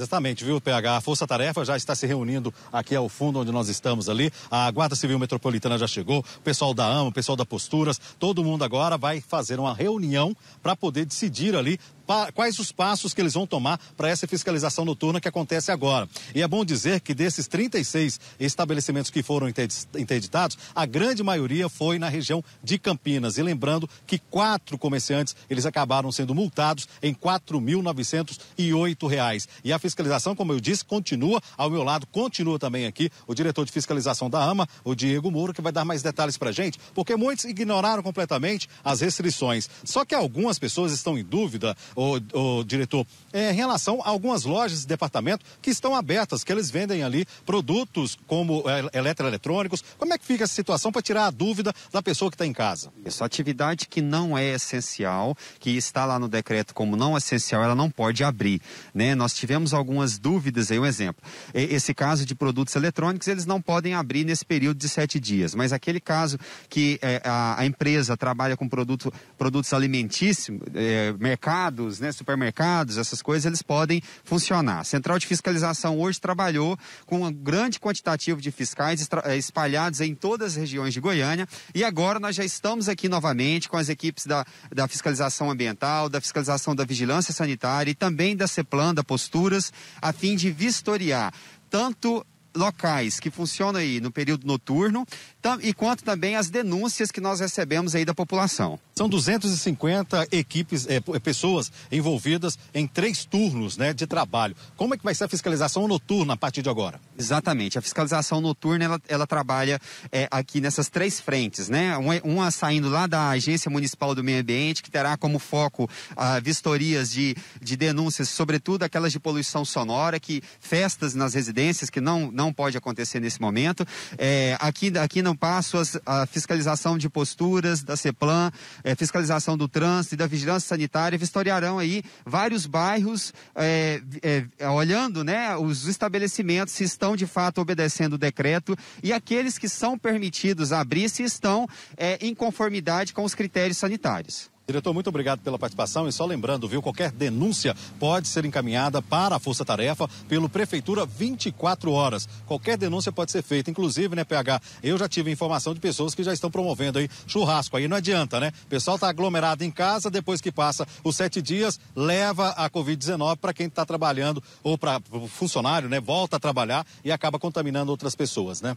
Exatamente, viu, PH? A Força Tarefa já está se reunindo aqui ao fundo onde nós estamos ali. A Guarda Civil Metropolitana já chegou, o pessoal da AMA, o pessoal da Posturas, todo mundo agora vai fazer uma reunião para poder decidir ali quais os passos que eles vão tomar para essa fiscalização noturna que acontece agora. E é bom dizer que desses 36 estabelecimentos que foram interditados, a grande maioria foi na região de Campinas. E lembrando que quatro comerciantes, eles acabaram sendo multados em R$ 4.908. E a fiscalização, como eu disse, continua ao meu lado, continua também aqui o diretor de fiscalização da AMA, o Diego Moura, que vai dar mais detalhes para gente, porque muitos ignoraram completamente as restrições. Só que algumas pessoas estão em dúvida o, o diretor, é, em relação a algumas lojas de departamento que estão abertas, que eles vendem ali produtos como é, eletroeletrônicos. Como é que fica essa situação para tirar a dúvida da pessoa que está em casa? Isso, atividade que não é essencial, que está lá no decreto como não essencial, ela não pode abrir. Né? Nós tivemos algumas dúvidas aí, um exemplo. Esse caso de produtos eletrônicos, eles não podem abrir nesse período de sete dias, mas aquele caso que é, a, a, empresa trabalha com produto, produtos alimentícios, é, mercado, bancos, né, supermercados, essas coisas, eles podem funcionar. A Central de Fiscalização hoje trabalhou com um grande quantitativo de fiscais eh, espalhados em todas as regiões de Goiânia e agora nós já estamos aqui novamente com as equipes da, da fiscalização ambiental, da fiscalização da vigilância sanitária e também da CEPLAN, da Posturas, a fim de vistoriar tanto locais que funcionam aí no período noturno e quanto também as denúncias que nós recebemos aí da população. São 250 equipes, é, pessoas envolvidas em três turnos né, de trabalho. Como é que vai ser a fiscalização noturna a partir de agora? Exatamente. A fiscalização noturna ela, ela trabalha é, aqui nessas três frentes, né? Uma, uma, saindo lá da Agência Municipal do Meio Ambiente, que terá como foco ah, vistorias de, de denúncias, sobretudo aquelas de poluição sonora, que festas nas residências que não, não não pode acontecer nesse momento. É, aqui, aqui não passo as, a fiscalização de posturas da CEPLAN, é, fiscalização do trânsito e da vigilância sanitária, vistoriarão aí vários bairros, é, é, é, olhando né, os estabelecimentos se estão de fato obedecendo o decreto e aqueles que são permitidos abrir se estão é, em conformidade com os critérios sanitários. Diretor, muito obrigado pela participação e só lembrando, viu, qualquer denúncia pode ser encaminhada para a Força Tarefa pelo Prefeitura 24 horas. Qualquer denúncia pode ser feita, inclusive, né, PH, eu já tive informação de pessoas que já estão promovendo aí churrasco, aí não adianta, né? O pessoal tá aglomerado em casa, depois que passa os sete dias, leva a Covid-19 para quem está trabalhando ou para o funcionário, né, volta a trabalhar e acaba contaminando outras pessoas, né?